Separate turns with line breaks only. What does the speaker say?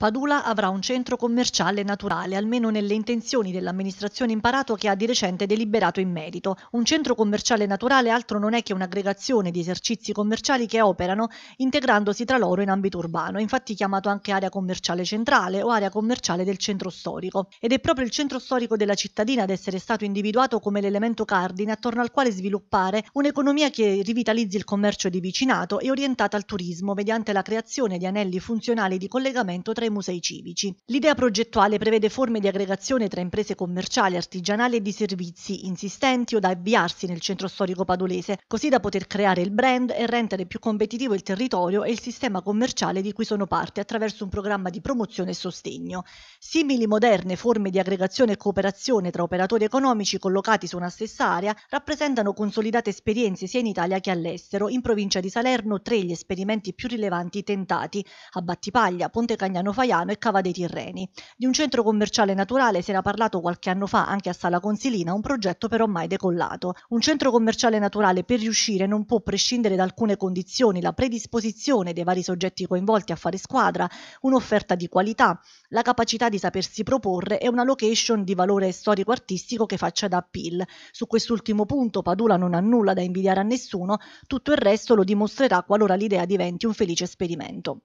Padula avrà un centro commerciale naturale, almeno nelle intenzioni dell'amministrazione Imparato che ha di recente deliberato in merito. Un centro commerciale naturale altro non è che un'aggregazione di esercizi commerciali che operano integrandosi tra loro in ambito urbano, infatti chiamato anche area commerciale centrale o area commerciale del centro storico. Ed è proprio il centro storico della cittadina ad essere stato individuato come l'elemento cardine attorno al quale sviluppare un'economia che rivitalizzi il commercio di vicinato e orientata al turismo mediante la creazione di anelli funzionali di collegamento tra i ai musei civici. L'idea progettuale prevede forme di aggregazione tra imprese commerciali, artigianali e di servizi insistenti o da avviarsi nel centro storico padolese, così da poter creare il brand e rendere più competitivo il territorio e il sistema commerciale di cui sono parte attraverso un programma di promozione e sostegno. Simili moderne forme di aggregazione e cooperazione tra operatori economici collocati su una stessa area rappresentano consolidate esperienze sia in Italia che all'estero. In provincia di Salerno tre gli esperimenti più rilevanti tentati, a Battipaglia, Ponte Cagnano Faiano e Cava dei Tirreni. Di un centro commerciale naturale si era parlato qualche anno fa anche a Sala Consilina, un progetto però mai decollato. Un centro commerciale naturale per riuscire non può prescindere da alcune condizioni, la predisposizione dei vari soggetti coinvolti a fare squadra, un'offerta di qualità, la capacità di sapersi proporre e una location di valore storico-artistico che faccia da appeal. Su quest'ultimo punto Padula non ha nulla da invidiare a nessuno, tutto il resto lo dimostrerà qualora l'idea diventi un felice esperimento.